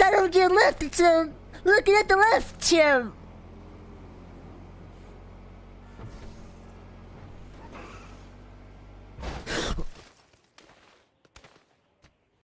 I don't to your left, it's, uh, looking at the left, Jim.